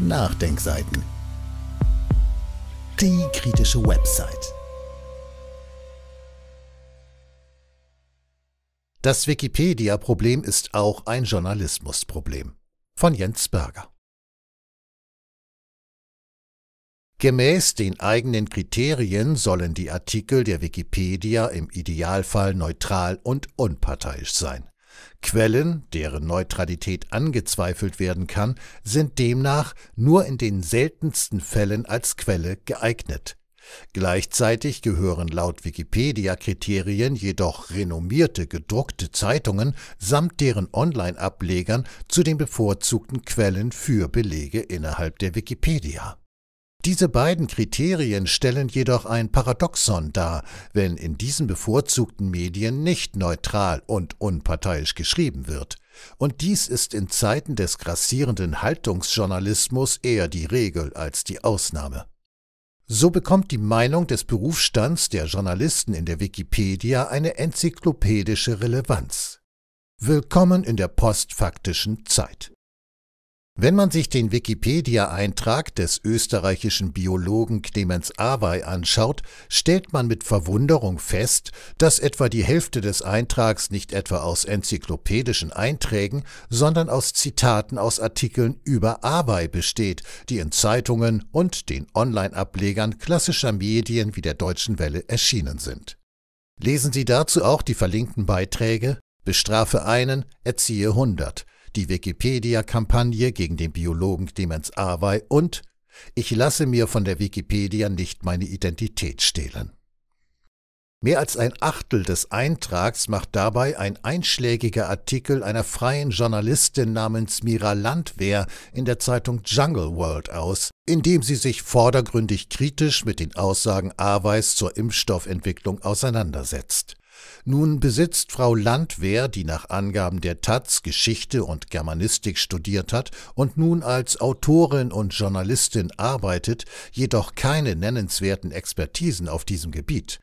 Nachdenkseiten. Die kritische Website. Das Wikipedia-Problem ist auch ein Journalismusproblem. Von Jens Berger. Gemäß den eigenen Kriterien sollen die Artikel der Wikipedia im Idealfall neutral und unparteiisch sein. Quellen, deren Neutralität angezweifelt werden kann, sind demnach nur in den seltensten Fällen als Quelle geeignet. Gleichzeitig gehören laut Wikipedia-Kriterien jedoch renommierte gedruckte Zeitungen samt deren Online-Ablegern zu den bevorzugten Quellen für Belege innerhalb der Wikipedia diese beiden Kriterien stellen jedoch ein Paradoxon dar, wenn in diesen bevorzugten Medien nicht neutral und unparteiisch geschrieben wird. Und dies ist in Zeiten des grassierenden Haltungsjournalismus eher die Regel als die Ausnahme. So bekommt die Meinung des Berufsstands der Journalisten in der Wikipedia eine enzyklopädische Relevanz. Willkommen in der postfaktischen Zeit. Wenn man sich den Wikipedia-Eintrag des österreichischen Biologen Clemens Awey anschaut, stellt man mit Verwunderung fest, dass etwa die Hälfte des Eintrags nicht etwa aus enzyklopädischen Einträgen, sondern aus Zitaten aus Artikeln über Awey besteht, die in Zeitungen und den Online-Ablegern klassischer Medien wie der Deutschen Welle erschienen sind. Lesen Sie dazu auch die verlinkten Beiträge Bestrafe einen, erziehe 100 die Wikipedia-Kampagne gegen den Biologen Clemens Awey und Ich lasse mir von der Wikipedia nicht meine Identität stehlen. Mehr als ein Achtel des Eintrags macht dabei ein einschlägiger Artikel einer freien Journalistin namens Mira Landwehr in der Zeitung Jungle World aus, in dem sie sich vordergründig kritisch mit den Aussagen Aweis zur Impfstoffentwicklung auseinandersetzt. Nun besitzt Frau Landwehr, die nach Angaben der Taz Geschichte und Germanistik studiert hat und nun als Autorin und Journalistin arbeitet, jedoch keine nennenswerten Expertisen auf diesem Gebiet.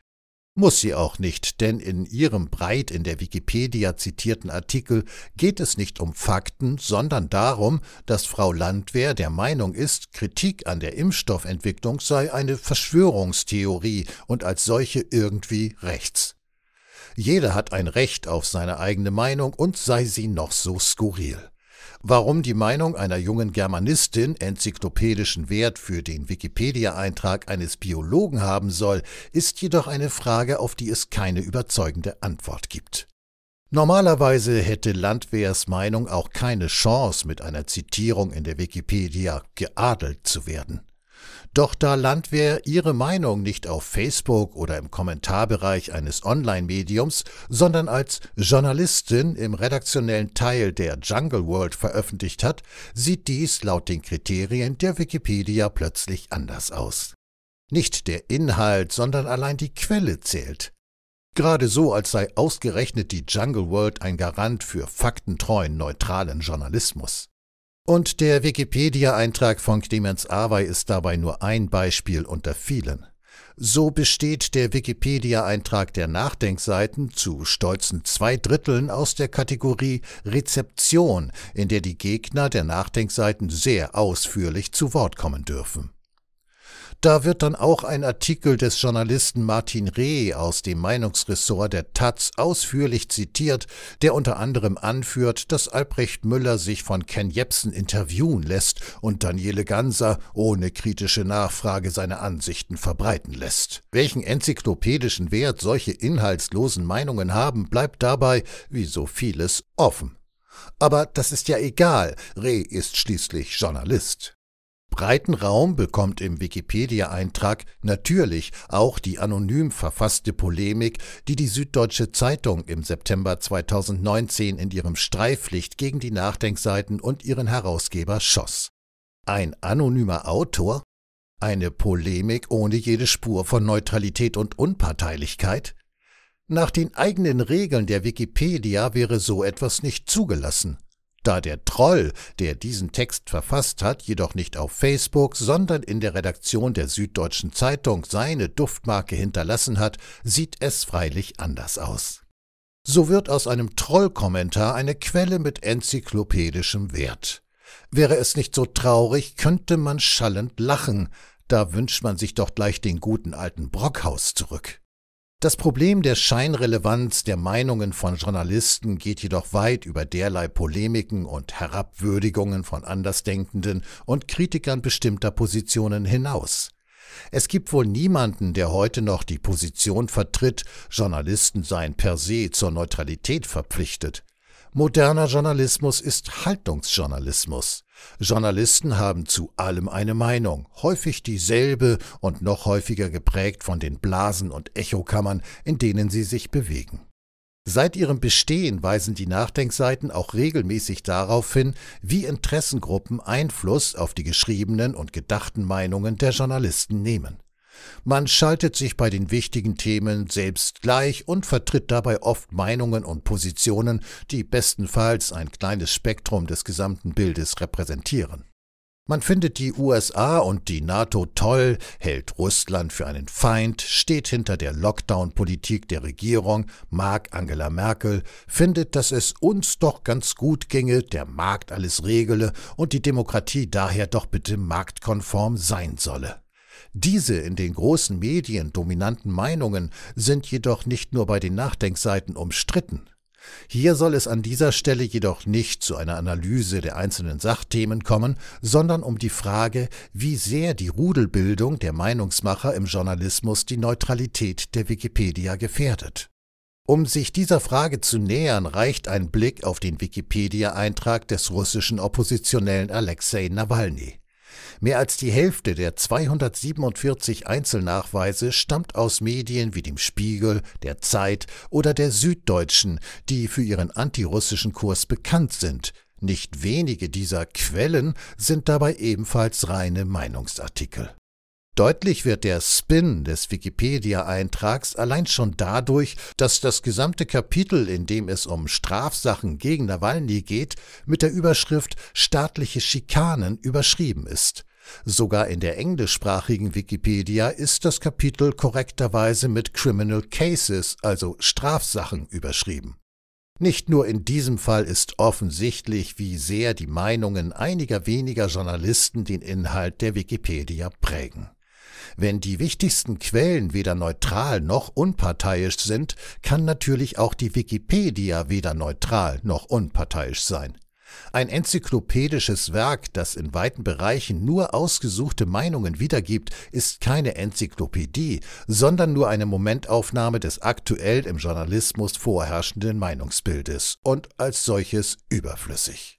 Muss sie auch nicht, denn in ihrem breit in der Wikipedia zitierten Artikel geht es nicht um Fakten, sondern darum, dass Frau Landwehr der Meinung ist, Kritik an der Impfstoffentwicklung sei eine Verschwörungstheorie und als solche irgendwie rechts. Jeder hat ein Recht auf seine eigene Meinung und sei sie noch so skurril. Warum die Meinung einer jungen Germanistin enzyklopädischen Wert für den Wikipedia-Eintrag eines Biologen haben soll, ist jedoch eine Frage, auf die es keine überzeugende Antwort gibt. Normalerweise hätte Landwehrs Meinung auch keine Chance, mit einer Zitierung in der Wikipedia geadelt zu werden. Doch da Landwehr ihre Meinung nicht auf Facebook oder im Kommentarbereich eines Online-Mediums, sondern als Journalistin im redaktionellen Teil der Jungle World veröffentlicht hat, sieht dies laut den Kriterien der Wikipedia plötzlich anders aus. Nicht der Inhalt, sondern allein die Quelle zählt. Gerade so, als sei ausgerechnet die Jungle World ein Garant für faktentreuen, neutralen Journalismus. Und der Wikipedia-Eintrag von Clemens Awey ist dabei nur ein Beispiel unter vielen. So besteht der Wikipedia-Eintrag der Nachdenkseiten zu stolzen zwei Dritteln aus der Kategorie Rezeption, in der die Gegner der Nachdenkseiten sehr ausführlich zu Wort kommen dürfen da wird dann auch ein Artikel des Journalisten Martin Reh aus dem Meinungsressort der Taz ausführlich zitiert, der unter anderem anführt, dass Albrecht Müller sich von Ken Jepsen interviewen lässt und Daniele Ganser ohne kritische Nachfrage seine Ansichten verbreiten lässt. Welchen enzyklopädischen Wert solche inhaltslosen Meinungen haben, bleibt dabei, wie so vieles, offen. Aber das ist ja egal, Reh ist schließlich Journalist. Breiten Raum bekommt im Wikipedia-Eintrag natürlich auch die anonym verfasste Polemik, die die Süddeutsche Zeitung im September 2019 in ihrem Streiflicht gegen die Nachdenkseiten und ihren Herausgeber schoss. Ein anonymer Autor? Eine Polemik ohne jede Spur von Neutralität und Unparteilichkeit? Nach den eigenen Regeln der Wikipedia wäre so etwas nicht zugelassen. Da der Troll, der diesen Text verfasst hat, jedoch nicht auf Facebook, sondern in der Redaktion der Süddeutschen Zeitung seine Duftmarke hinterlassen hat, sieht es freilich anders aus. So wird aus einem Trollkommentar eine Quelle mit enzyklopädischem Wert. Wäre es nicht so traurig, könnte man schallend lachen, da wünscht man sich doch gleich den guten alten Brockhaus zurück. Das Problem der Scheinrelevanz der Meinungen von Journalisten geht jedoch weit über derlei Polemiken und Herabwürdigungen von Andersdenkenden und Kritikern bestimmter Positionen hinaus. Es gibt wohl niemanden, der heute noch die Position vertritt, Journalisten seien per se zur Neutralität verpflichtet. Moderner Journalismus ist Haltungsjournalismus. Journalisten haben zu allem eine Meinung, häufig dieselbe und noch häufiger geprägt von den Blasen und Echokammern, in denen sie sich bewegen. Seit ihrem Bestehen weisen die Nachdenkseiten auch regelmäßig darauf hin, wie Interessengruppen Einfluss auf die geschriebenen und gedachten Meinungen der Journalisten nehmen. Man schaltet sich bei den wichtigen Themen selbst gleich und vertritt dabei oft Meinungen und Positionen, die bestenfalls ein kleines Spektrum des gesamten Bildes repräsentieren. Man findet die USA und die NATO toll, hält Russland für einen Feind, steht hinter der Lockdown-Politik der Regierung, mag Angela Merkel, findet, dass es uns doch ganz gut ginge, der Markt alles regele und die Demokratie daher doch bitte marktkonform sein solle. Diese in den großen Medien dominanten Meinungen sind jedoch nicht nur bei den Nachdenkseiten umstritten. Hier soll es an dieser Stelle jedoch nicht zu einer Analyse der einzelnen Sachthemen kommen, sondern um die Frage, wie sehr die Rudelbildung der Meinungsmacher im Journalismus die Neutralität der Wikipedia gefährdet. Um sich dieser Frage zu nähern, reicht ein Blick auf den Wikipedia-Eintrag des russischen Oppositionellen Alexei Nawalny. Mehr als die Hälfte der 247 Einzelnachweise stammt aus Medien wie dem Spiegel, der Zeit oder der Süddeutschen, die für ihren antirussischen Kurs bekannt sind. Nicht wenige dieser Quellen sind dabei ebenfalls reine Meinungsartikel Deutlich wird der Spin des Wikipedia-Eintrags allein schon dadurch, dass das gesamte Kapitel, in dem es um Strafsachen gegen Nawalny geht, mit der Überschrift staatliche Schikanen überschrieben ist. Sogar in der englischsprachigen Wikipedia ist das Kapitel korrekterweise mit Criminal Cases, also Strafsachen, überschrieben. Nicht nur in diesem Fall ist offensichtlich, wie sehr die Meinungen einiger weniger Journalisten den Inhalt der Wikipedia prägen. Wenn die wichtigsten Quellen weder neutral noch unparteiisch sind, kann natürlich auch die Wikipedia weder neutral noch unparteiisch sein. Ein enzyklopädisches Werk, das in weiten Bereichen nur ausgesuchte Meinungen wiedergibt, ist keine Enzyklopädie, sondern nur eine Momentaufnahme des aktuell im Journalismus vorherrschenden Meinungsbildes und als solches überflüssig.